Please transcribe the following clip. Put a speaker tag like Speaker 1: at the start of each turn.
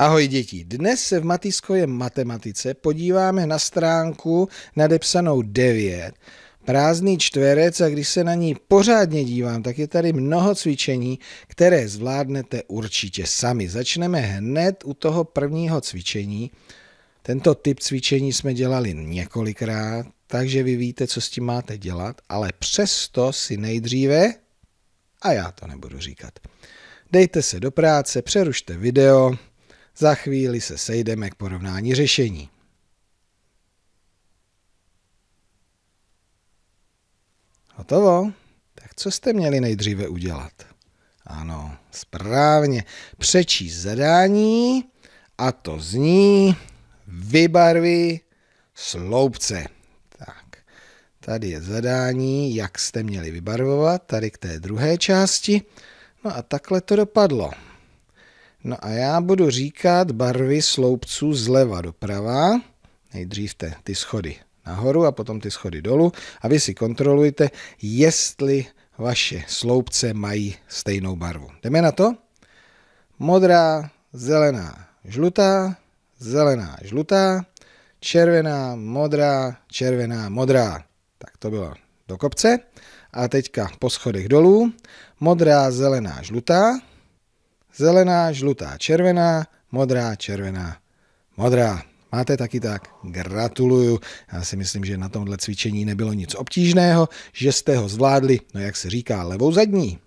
Speaker 1: Ahoj děti, dnes se v Matiskoje matematice podíváme na stránku nadepsanou 9, prázdný čtverec a když se na ní pořádně dívám, tak je tady mnoho cvičení, které zvládnete určitě sami. Začneme hned u toho prvního cvičení. Tento typ cvičení jsme dělali několikrát, takže vy víte, co s tím máte dělat, ale přesto si nejdříve, a já to nebudu říkat, dejte se do práce, přerušte video, za chvíli se sejdeme k porovnání řešení. Hotovo? Tak co jste měli nejdříve udělat? Ano, správně. Přečíst zadání a to zní vybarví sloupce. Tak, tady je zadání, jak jste měli vybarvovat, tady k té druhé části. No a takhle to dopadlo. No a já budu říkat barvy sloupců zleva doprava, nejdřív te, ty schody nahoru a potom ty schody dolů a vy si kontrolujte, jestli vaše sloupce mají stejnou barvu. Jdeme na to? Modrá, zelená, žlutá, zelená, žlutá, červená, modrá, červená, modrá. Tak to bylo do kopce. A teďka po schodech dolů. Modrá, zelená, žlutá, zelená, žlutá, červená, modrá, červená, modrá. Máte taky tak? Gratuluju. Já si myslím, že na tomhle cvičení nebylo nic obtížného, že jste ho zvládli, no jak se říká, levou zadní.